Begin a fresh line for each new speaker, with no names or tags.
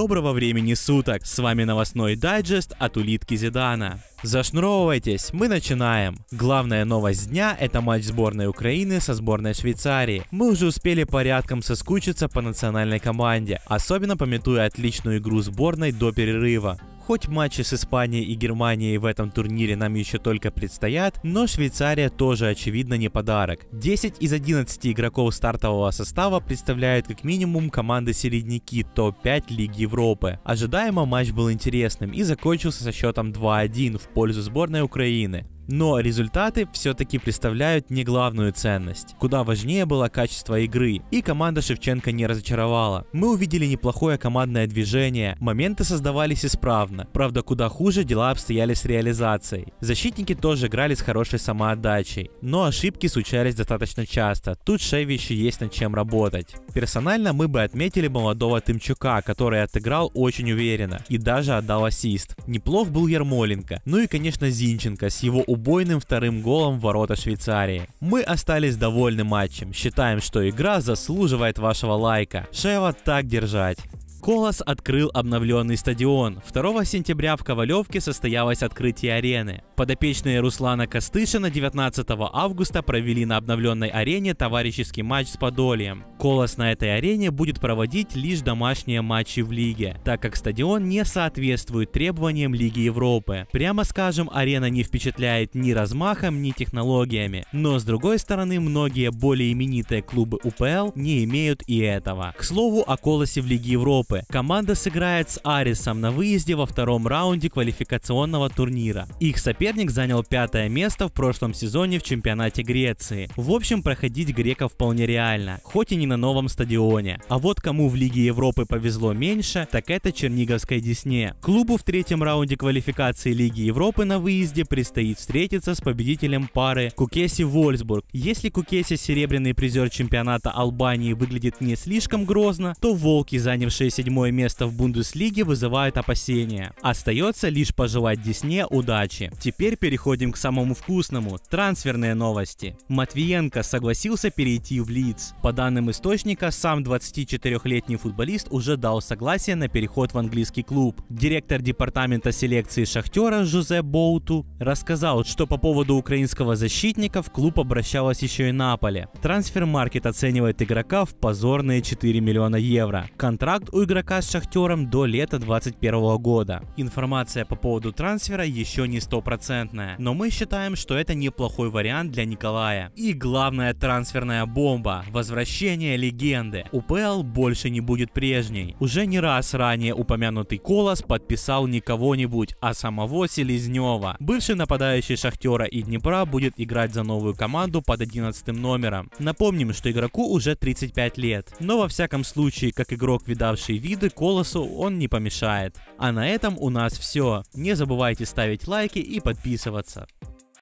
Доброго времени суток! С вами новостной дайджест от улитки Зидана. Зашнуровывайтесь, мы начинаем. Главная новость дня – это матч сборной Украины со сборной Швейцарии. Мы уже успели порядком соскучиться по национальной команде, особенно пометуя отличную игру сборной до перерыва. Хоть матчи с Испанией и Германией в этом турнире нам еще только предстоят, но Швейцария тоже очевидно не подарок. 10 из 11 игроков стартового состава представляют как минимум команды середняки топ-5 Лиги Европы. Ожидаемо матч был интересным и закончился со счетом 2-1 в пользу сборной Украины. Но результаты все-таки представляют не главную ценность. Куда важнее было качество игры, и команда Шевченко не разочаровала. Мы увидели неплохое командное движение, моменты создавались исправно. Правда, куда хуже дела обстояли с реализацией. Защитники тоже играли с хорошей самоотдачей, но ошибки случались достаточно часто. Тут Шеви еще есть над чем работать. Персонально мы бы отметили молодого Тымчука, который отыграл очень уверенно и даже отдал ассист. Неплох был Ермоленко, ну и конечно Зинченко с его уб убойным вторым голом в ворота Швейцарии. Мы остались довольны матчем, считаем, что игра заслуживает вашего лайка. Шева так держать. Колос открыл обновленный стадион. 2 сентября в Ковалевке состоялось открытие арены. Подопечные Руслана Костышина 19 августа провели на обновленной арене товарищеский матч с Подольем. Колос на этой арене будет проводить лишь домашние матчи в лиге, так как стадион не соответствует требованиям Лиги Европы. Прямо скажем, арена не впечатляет ни размахом, ни технологиями. Но с другой стороны, многие более именитые клубы УПЛ не имеют и этого. К слову о Колосе в Лиге Европы группы. Команда сыграет с Арисом на выезде во втором раунде квалификационного турнира. Их соперник занял пятое место в прошлом сезоне в чемпионате Греции. В общем, проходить греков вполне реально, хоть и не на новом стадионе. А вот кому в Лиге Европы повезло меньше, так это Черниговской Десне. Клубу в третьем раунде квалификации Лиги Европы на выезде предстоит встретиться с победителем пары Кукеси Вольсбург. Если Кукеси серебряный призер чемпионата Албании выглядит не слишком грозно, то волки, занявшиеся седьмое место в Бундеслиге вызывает опасения. Остается лишь пожелать Десне удачи. Теперь переходим к самому вкусному – трансферные новости. Матвиенко согласился перейти в Лидс. По данным источника, сам 24-летний футболист уже дал согласие на переход в английский клуб. Директор департамента селекции «Шахтера» Жозе Боуту рассказал, что по поводу украинского защитника в клуб обращалась еще и Наполе. Трансфер-маркет оценивает игрока в позорные 4 миллиона евро. Контракт у игрока с Шахтером до лета 2021 года. Информация по поводу трансфера еще не стопроцентная, но мы считаем, что это неплохой вариант для Николая. И главная трансферная бомба – возвращение легенды. УПЛ больше не будет прежней. Уже не раз ранее упомянутый Колос подписал не кого-нибудь, а самого Селезнева. Бывший нападающий Шахтера и Днепра будет играть за новую команду под 11 номером. Напомним, что игроку уже 35 лет. Но во всяком случае, как игрок, видавший виды колосу он не помешает. А на этом у нас все. Не забывайте ставить лайки и подписываться.